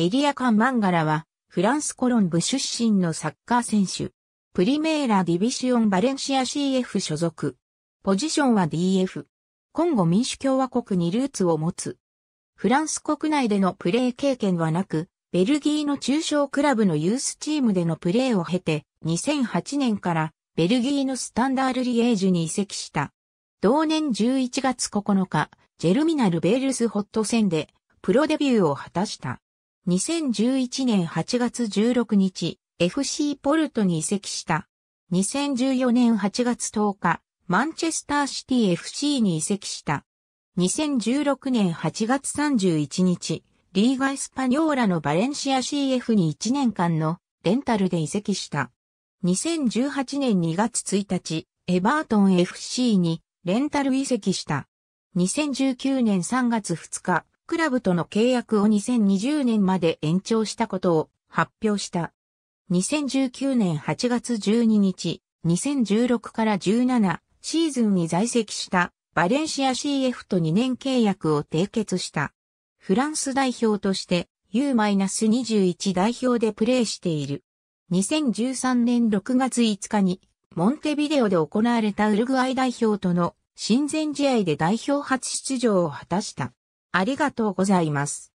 エリアカン・マンガラは、フランスコロンブ出身のサッカー選手。プリメーラ・ディビシオン・バレンシア CF 所属。ポジションは DF。コンゴ民主共和国にルーツを持つ。フランス国内でのプレー経験はなく、ベルギーの中小クラブのユースチームでのプレーを経て、2008年からベルギーのスタンダールリエージュに移籍した。同年11月9日、ジェルミナル・ベールスホット戦でプロデビューを果たした。2011年8月16日、FC ポルトに移籍した。2014年8月10日、マンチェスターシティ FC に移籍した。2016年8月31日、リーガ・エスパニョーラのバレンシア CF に1年間のレンタルで移籍した。2018年2月1日、エバートン FC にレンタル移籍した。2019年3月2日、クラブとの契約を2020年まで延長したことを発表した。2019年8月12日、2016から17シーズンに在籍したバレンシア CF と2年契約を締結した。フランス代表として U-21 代表でプレーしている。2013年6月5日にモンテビデオで行われたウルグアイ代表との親善試合で代表初出場を果たした。ありがとうございます。